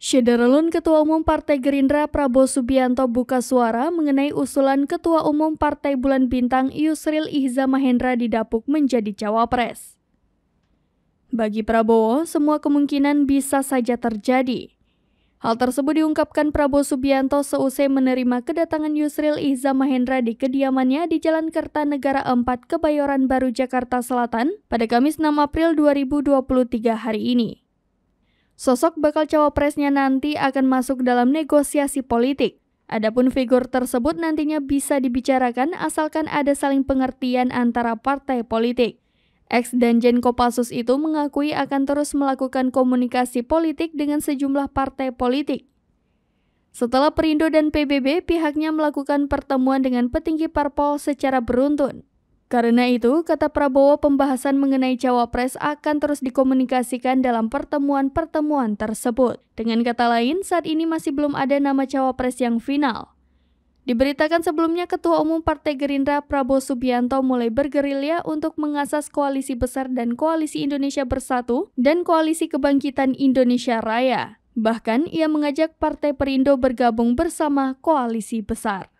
Syederalun Ketua Umum Partai Gerindra Prabowo Subianto buka suara mengenai usulan Ketua Umum Partai Bulan Bintang Yusril Ihza Mahendra didapuk menjadi cawapres. Bagi Prabowo, semua kemungkinan bisa saja terjadi. Hal tersebut diungkapkan Prabowo Subianto seusai menerima kedatangan Yusril Ihza Mahendra di kediamannya di Jalan Kertanegara 4 Kebayoran Baru Jakarta Selatan pada Kamis 6 April 2023 hari ini. Sosok bakal cawapresnya nanti akan masuk dalam negosiasi politik. Adapun figur tersebut nantinya bisa dibicarakan asalkan ada saling pengertian antara partai politik. Ex dan Jen Kopassus itu mengakui akan terus melakukan komunikasi politik dengan sejumlah partai politik. Setelah Perindo dan PBB, pihaknya melakukan pertemuan dengan petinggi parpol secara beruntun. Karena itu, kata Prabowo, pembahasan mengenai cawapres akan terus dikomunikasikan dalam pertemuan-pertemuan tersebut. Dengan kata lain, saat ini masih belum ada nama cawapres yang final. Diberitakan sebelumnya, Ketua Umum Partai Gerindra Prabowo Subianto mulai bergerilya untuk mengasas koalisi besar dan koalisi Indonesia Bersatu dan koalisi Kebangkitan Indonesia Raya. Bahkan, ia mengajak Partai Perindo bergabung bersama koalisi besar.